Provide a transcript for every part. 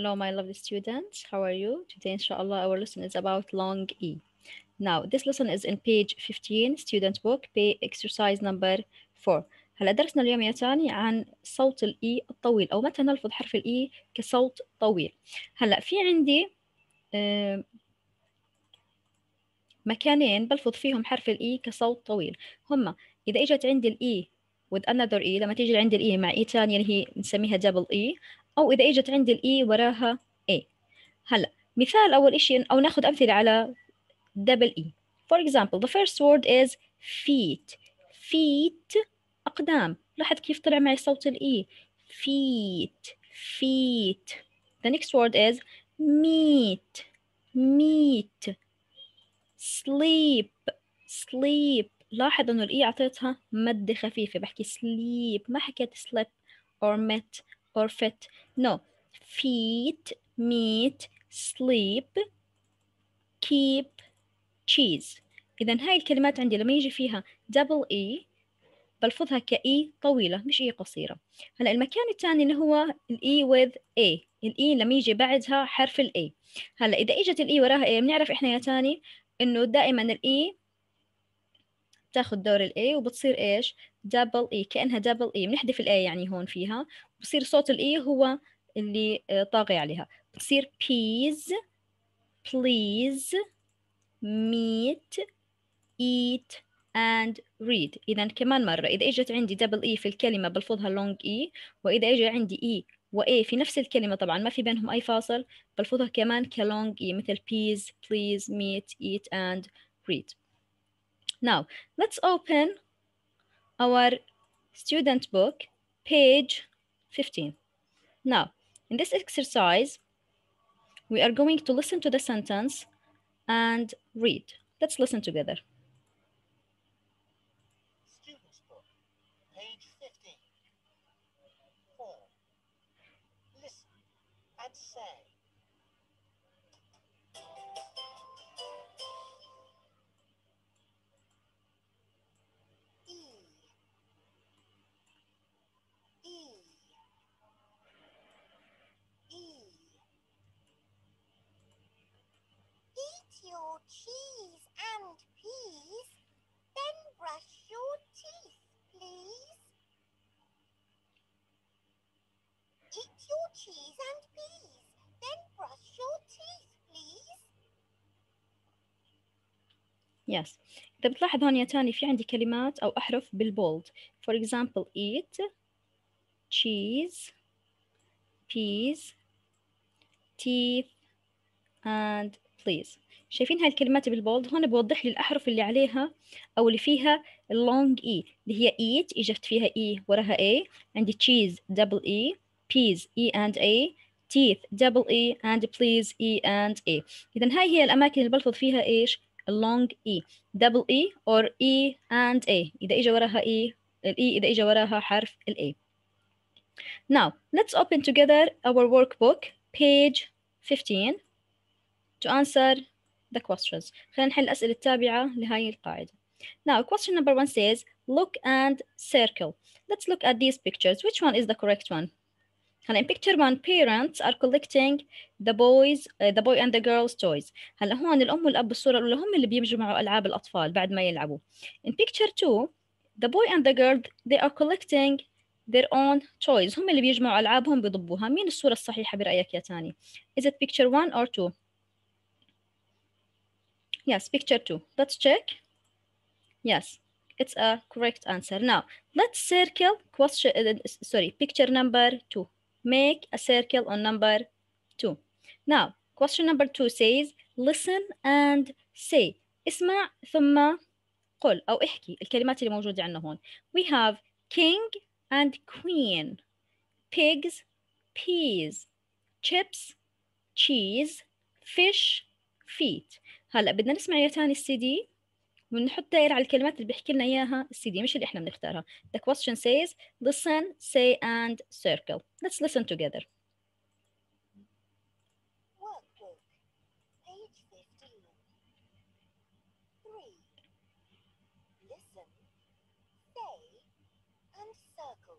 Hello, my lovely students. How are you? Today, inshallah, our lesson is about long E. Now, this lesson is in page 15, student book, pay exercise number 4. هلا درسنا اليوم يا تاني عن صوت الإي e الطويل أو متى نلفظ حرف الإي e كصوت طويل. هلا في عندي مكانين بلفظ فيهم حرف الإي e كصوت طويل هما إذا إجت عندي الإي with another E لما تيجي عندي الإي مع إي تانية اللي هي نسميها double E أو إذا إجت عندي الإي وراها إي هلا مثال أول إشي أو ناخد أمثلة على دبل إي e. for example the first word is feet feet أقدام لاحظ كيف طلع معي صوت الإي e. feet feet the next word is meet meet sleep sleep لاحظ انه الاي e اعطيتها مد خفيفة بحكي sleep ما حكيت sleep or met perfect no feet meat, sleep keep cheese إذا هاي الكلمات عندي لما يجي فيها double E بلفظها كإي e طويلة مش إي e قصيرة هلا المكان الثاني اللي هو الإي e with A الإي لما يجي بعدها حرف الإي هلا إذا إجت الإي وراها اي بنعرف إحنا يا تاني إنه دائما الإي تاخذ دور الإي وبتصير إيش دبل إي كأنها دبل إي بنحذف الإي يعني هون فيها بصير صوت الاي e هو اللي آه، طاغي عليها بتصير بيز بليز ميت ايت and read إذا كمان مرة إذا إجت عندي دبل إي e في الكلمة بلفظها لونج إي e. وإذا إجى عندي إي e وإي في نفس الكلمة طبعا ما في بينهم أي فاصل بلفظها كمان كلونج إي e مثل بيز please, meet, eat and read Now let's open our student book page 15. Now, in this exercise, we are going to listen to the sentence and read. Let's listen together. say. cheese and peas. Then brush your teeth, please. Eat your cheese and peas. Then brush your teeth, please. Yes. إذا بتلاحظ هون يا تاني في عندي كلمات أو أحرف بالبولد. For example, eat, cheese, peas, teeth, and بليز شايفين هاي الكلمات بالبولد هون بوضح لي الأحرف اللي عليها أو اللي فيها اللونج إي e، اللي هي إيت إجت فيها إي e وراها إي عندي تشيز دبل إي بيز إي أند إي teeth double E and please E and A إذا هاي هي الأماكن اللي بلفظ فيها إيش long E double E or E and A إذا إجا وراها E الإي e، إذا إجا وراها حرف الإي Now let's open together our workbook page 15 to answer the questions خلينا نحل الأسئلة التابعة لهاي القاعدة Now question number one says look and circle Let's look at these pictures which one is the correct one هلا in picture one parents are collecting the boys uh, the boy and the girls toys هلا هون الأم والأب بالصورة الأولى هم اللي بيجمعوا ألعاب الأطفال بعد ما يلعبوا in picture two the boy and the girl they are collecting their own toys هم اللي بيجمعوا ألعابهم بيضبوها مين الصورة الصحيحة برأيك يا تاني is it picture one or two Yes, picture two. Let's check. Yes, it's a correct answer. Now, let's circle question, uh, sorry, picture number two. Make a circle on number two. Now, question number two says, listen and say. اسمع ثم قل أو احكي الكلمات اللي موجودة عندنا هون. We have king and queen, pigs, peas, chips, cheese, fish, feet. هلا بدنا نسمع يا تاني السي دي ونحط دايرة على الكلمات اللي بيحكي لنا اياها السي دي مش اللي احنا بنختارها the question says listen say and circle let's listen together circle.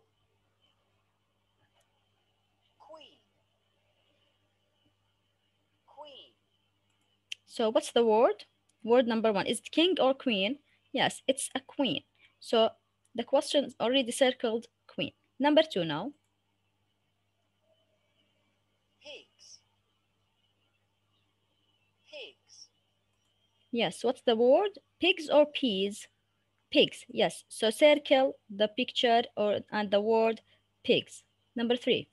So what's the word? Word number one, is king or queen? Yes, it's a queen. So the question is already circled queen. Number two now. Pigs. Pigs. Yes, what's the word? Pigs or peas? Pigs, yes. So circle the picture or and the word pigs. Number three.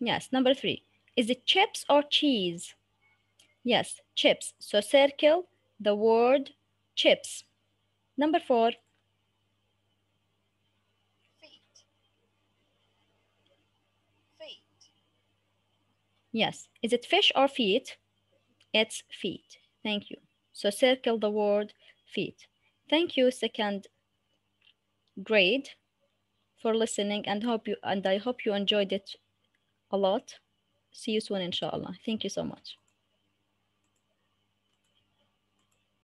Yes, number three. Is it chips or cheese? Yes, chips. So circle the word chips. Number four. Feet. Feet. Yes. Is it fish or feet? It's feet. Thank you. So circle the word feet. Thank you, second grade, for listening and hope you and I hope you enjoyed it a lot. See you soon, inshallah. Thank you so much.